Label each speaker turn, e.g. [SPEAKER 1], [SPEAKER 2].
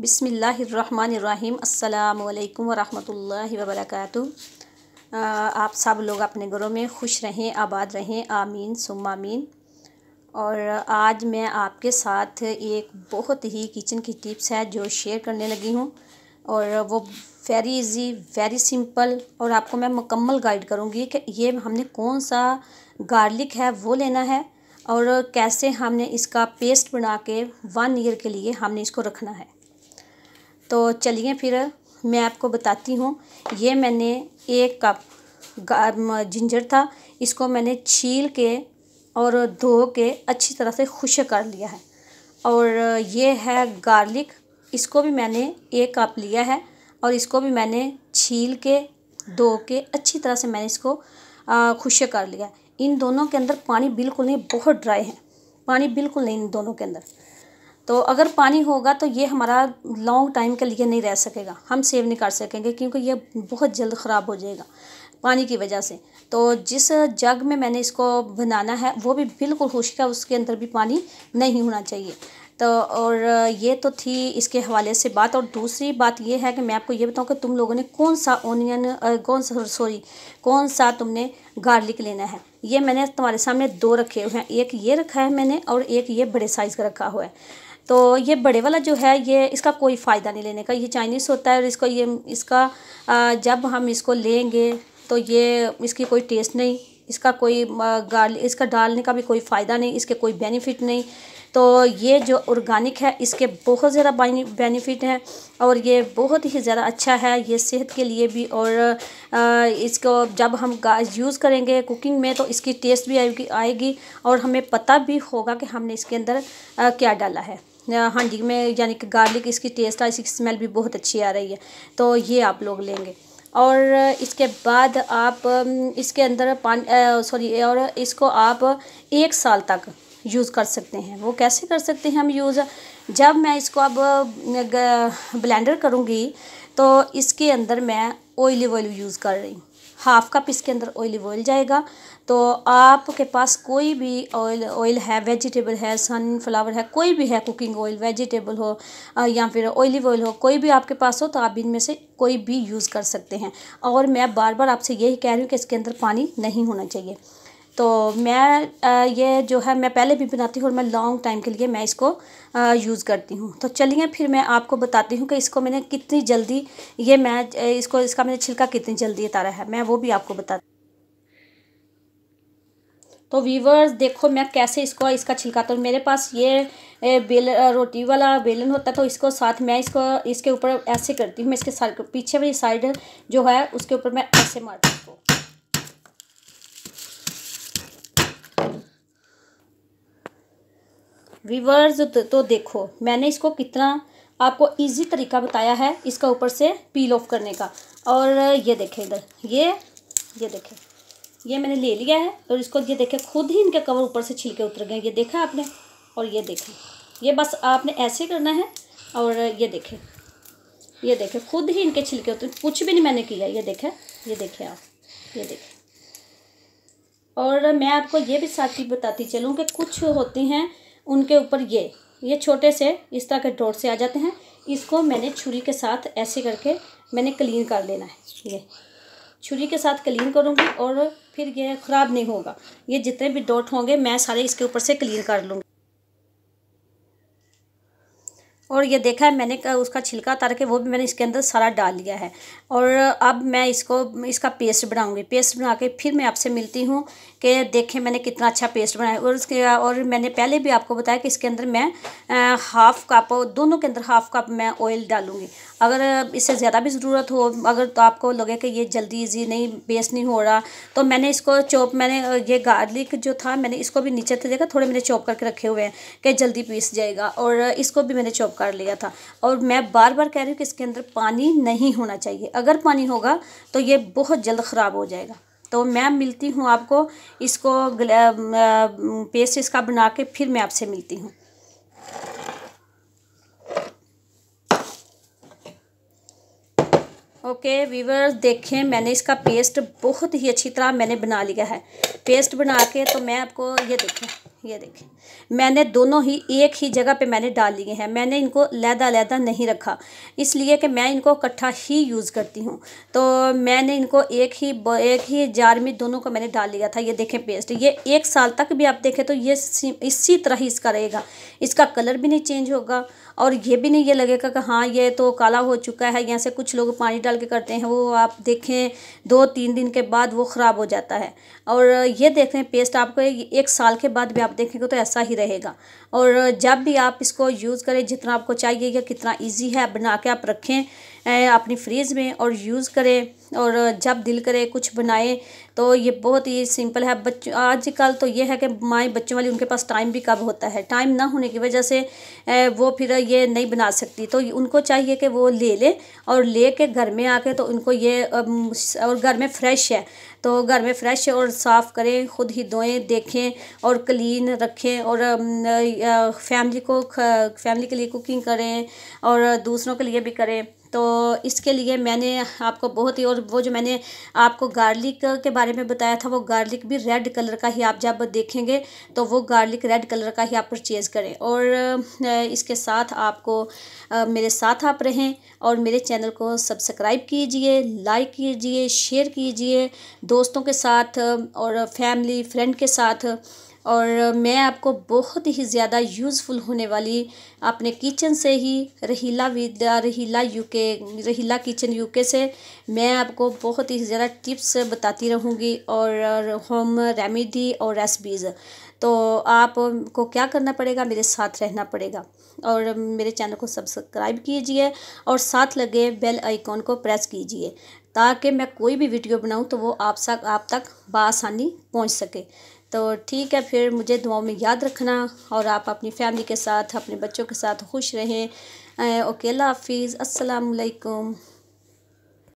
[SPEAKER 1] बिसमीम् अल्लाम वरहमल वबरक आप सब लोग अपने घरों में खुश रहें आबाद रहें आमीन सुमामीन और आज मैं आपके साथ एक बहुत ही किचन की टिप्स है जो शेयर करने लगी हूँ और वो वेरी इजी वेरी सिंपल और आपको मैं मुकम्मल गाइड करूँगी कि ये हमने कौन सा गार्लिक है वो लेना है और कैसे हमने इसका पेस्ट बना के वन ईयर के लिए हमने इसको रखना है तो चलिए फिर मैं आपको बताती हूँ ये मैंने एक कप जिंजर था इसको मैंने छील के और धो के अच्छी तरह से खुश कर लिया है और ये है गार्लिक इसको भी मैंने एक कप लिया है और इसको भी मैंने छील के धो के अच्छी तरह से मैंने इसको खुश कर लिया इन दोनों के अंदर पानी बिल्कुल नहीं बहुत ड्राई है पानी बिल्कुल नहीं इन दोनों के अंदर तो अगर पानी होगा तो ये हमारा लॉन्ग टाइम के लिए नहीं रह सकेगा हम सेव नहीं कर सकेंगे क्योंकि ये बहुत जल्द ख़राब हो जाएगा पानी की वजह से तो जिस जग में मैंने इसको बनाना है वो भी बिल्कुल खुश है उसके अंदर भी पानी नहीं होना चाहिए तो और ये तो थी इसके हवाले से बात और दूसरी बात ये है कि मैं आपको ये बताऊं कि तुम लोगों ने कौन सा ओनियन कौन सा सॉरी कौन सा तुमने गार्लिक लेना है ये मैंने तुम्हारे सामने दो रखे हुए हैं एक ये रखा है मैंने और एक ये बड़े साइज़ का रखा हुआ है तो ये बड़े वाला जो है ये इसका कोई फ़ायदा नहीं लेने का ये चाइनीज़ होता है और इसको ये इसका जब हम इसको लेंगे तो ये इसकी कोई टेस्ट नहीं इसका कोई गार्ल इसका डालने का भी कोई फ़ायदा नहीं इसके कोई बेनिफिट नहीं तो ये जो ऑर्गेनिक है इसके बहुत ज़्यादा बेनिफिट हैं और ये बहुत ही ज़्यादा अच्छा है ये सेहत के लिए भी और इसको जब हम यूज़ करेंगे कुकिंग में तो इसकी टेस्ट भी आएगी आएगी और हमें पता भी होगा कि हमने इसके अंदर क्या डाला है हांडी में यानी कि गार्लिक इसकी टेस्ट आ इसकी स्मेल भी बहुत अच्छी आ रही है तो ये आप लोग लेंगे और इसके बाद आप इसके अंदर पान सॉरी और इसको आप एक साल तक यूज़ कर सकते हैं वो कैसे कर सकते हैं हम यूज़ जब मैं इसको अब ब्लेंडर करूँगी तो इसके अंदर मैं ऑयली ऑयल यूज़ कर रही हूँ हाफ़ कप इसके अंदर ऑयली ऑयल जाएगा तो आपके पास कोई भी ऑयल ऑयल है वेजिटेबल है सनफ्लावर है कोई भी है कुकिंग ऑयल वेजिटेबल हो या फिर ऑयली ऑयल हो कोई भी आपके पास हो तो आप इनमें से कोई भी यूज़ कर सकते हैं और मैं बार बार आपसे यही कह रही हूँ कि इसके अंदर पानी नहीं होना चाहिए तो मैं ये जो है मैं पहले भी बनाती हूँ और मैं लॉन्ग टाइम के लिए मैं इसको यूज़ करती हूँ तो चलिए फिर मैं आपको बताती हूँ कि इसको मैंने कितनी जल्दी ये मैं इसको इसका मैंने छिलका कितनी जल्दी उतारा है मैं वो भी आपको बता तो वीवर्स देखो मैं कैसे इसको इसका छिलका तो मेरे पास ये बेल रोटी वाला बेलन होता है तो इसको साथ मैं इसको इसके ऊपर ऐसे करती हूँ मैं इसके पीछे वाली साइड जो है उसके ऊपर मैं ऐसे मारती हूँ वीवर्स तो, तो देखो मैंने इसको कितना आपको इजी तरीका बताया है इसका ऊपर से पील ऑफ करने का और ये देखे इधर ये ये देखे ये मैंने ले लिया है और इसको ये देखे खुद ही इनके कवर ऊपर से छिलके उतर गए ये देखा आपने और ये देखे ये बस आपने ऐसे करना है और ये देखे ये देखे खुद ही इनके छिलके उतर कुछ भी नहीं मैंने किया ये देखे ये देखे आप ये देखें और मैं आपको ये भी साथ ही बताती चलूँ कि कुछ होती हैं उनके ऊपर ये ये छोटे से इस तरह के डोर से आ जाते हैं इसको मैंने छुरी के साथ ऐसे करके मैंने क्लीन कर लेना है ये छुरी के साथ क्लीन करूँगी और फिर ये ख़राब नहीं होगा ये जितने भी डॉट होंगे मैं सारे इसके ऊपर से क्लीन कर लूँगी और ये देखा है मैंने उसका छिलका उतार के वो भी मैंने इसके अंदर सारा डाल लिया है और अब मैं इसको इसका पेस्ट बनाऊंगी पेस्ट बना के फिर मैं आपसे मिलती हूँ कि देखें मैंने कितना अच्छा पेस्ट बनाया और उसके और मैंने पहले भी आपको बताया कि इसके अंदर मैं हाफ़ कप दोनों के अंदर हाफ़ कप मैं ऑयल डालूँगी अगर इससे ज़्यादा भी ज़रूरत हो अगर तो आपको लगे कि ये जल्दी ईजी नहीं पेस्ट नहीं हो रहा तो मैंने इसको चॉप मैंने ये गार्लिक जो था मैंने इसको भी नीचे थे देखा थोड़े मैंने चॉप करके रखे हुए हैं कि जल्दी पीस जाएगा और इसको भी मैंने चॉप कर लिया था और मैं बार बार कह रही हूँ कि इसके अंदर पानी नहीं होना चाहिए अगर पानी होगा तो ये बहुत जल्द ख़राब हो जाएगा तो मैं मिलती हूँ आपको इसको पेस्ट इसका बना के फिर मैं आपसे मिलती हूँ ओके okay, वीवर्स देखें मैंने इसका पेस्ट बहुत ही अच्छी तरह मैंने बना लिया है पेस्ट बना के तो मैं आपको ये देखें ये देखें मैंने दोनों ही एक ही जगह पे मैंने डाल लिए हैं मैंने इनको लैदा लैदा नहीं रखा इसलिए कि मैं इनको इकट्ठा ही यूज़ करती हूँ तो मैंने इनको एक ही एक ही जार में दोनों को मैंने डाल लिया था ये देखें पेस्ट ये एक साल तक भी आप देखें तो ये इसी तरह ही इसका रहेगा इसका कलर भी नहीं चेंज होगा और ये भी नहीं ये लगेगा कि हाँ ये तो काला हो चुका है यहाँ से कुछ लोग पानी डाल के करते हैं वो आप देखें दो तीन दिन के बाद वो ख़राब हो जाता है और ये देखें पेस्ट आपको एक साल के बाद भी आप देखेंगे तो ऐसा ही रहेगा और जब भी आप इसको यूज़ करें जितना आपको चाहिए या कितना इजी है बना के आप रखें अपनी फ्रीज में और यूज़ करें और जब दिल करे कुछ बनाएं तो ये बहुत ही सिंपल है बच्चों आजकल तो ये है कि माएँ बच्चों वाली उनके पास टाइम भी कब होता है टाइम ना होने की वजह से वो फिर ये नहीं बना सकती तो उनको चाहिए कि वो ले लें और ले कर घर में आके तो उनको ये और घर में फ्रेश है तो घर में फ्रेश और साफ़ करें खुद ही धोएं देखें और क्लीन रखें और फैमिली को फैमिली के लिए कुकिंग करें और दूसरों के लिए भी करें तो इसके लिए मैंने आपको बहुत ही और वो जो मैंने आपको गार्लिक के बारे में बताया था वो गार्लिक भी रेड कलर का ही आप जब देखेंगे तो वो गार्लिक रेड कलर का ही आप परचेज़ करें और इसके साथ आपको मेरे साथ आप रहें और मेरे चैनल को सब्सक्राइब कीजिए लाइक कीजिए शेयर कीजिए दोस्तों के साथ और फैमिली फ्रेंड के साथ और मैं आपको बहुत ही ज़्यादा यूज़फुल होने वाली अपने किचन से ही रहीला विद्या Raheela UK Raheela kitchen UK से मैं आपको बहुत ही ज़्यादा टिप्स बताती रहूँगी और होम रेमिडी और रेसिपीज़ तो आपको क्या करना पड़ेगा मेरे साथ रहना पड़ेगा और मेरे चैनल को सब्सक्राइब कीजिए और साथ लगे बेल आइकॉन को प्रेस कीजिए ताकि मैं कोई भी वीडियो बनाऊं तो वो आप तक आप तक बासानी पहुंच सके तो ठीक है फिर मुझे दुआओं में याद रखना और आप अपनी फैमिली के साथ अपने बच्चों के साथ खुश रहें ओके अल्लाह हाफिज़ असलकम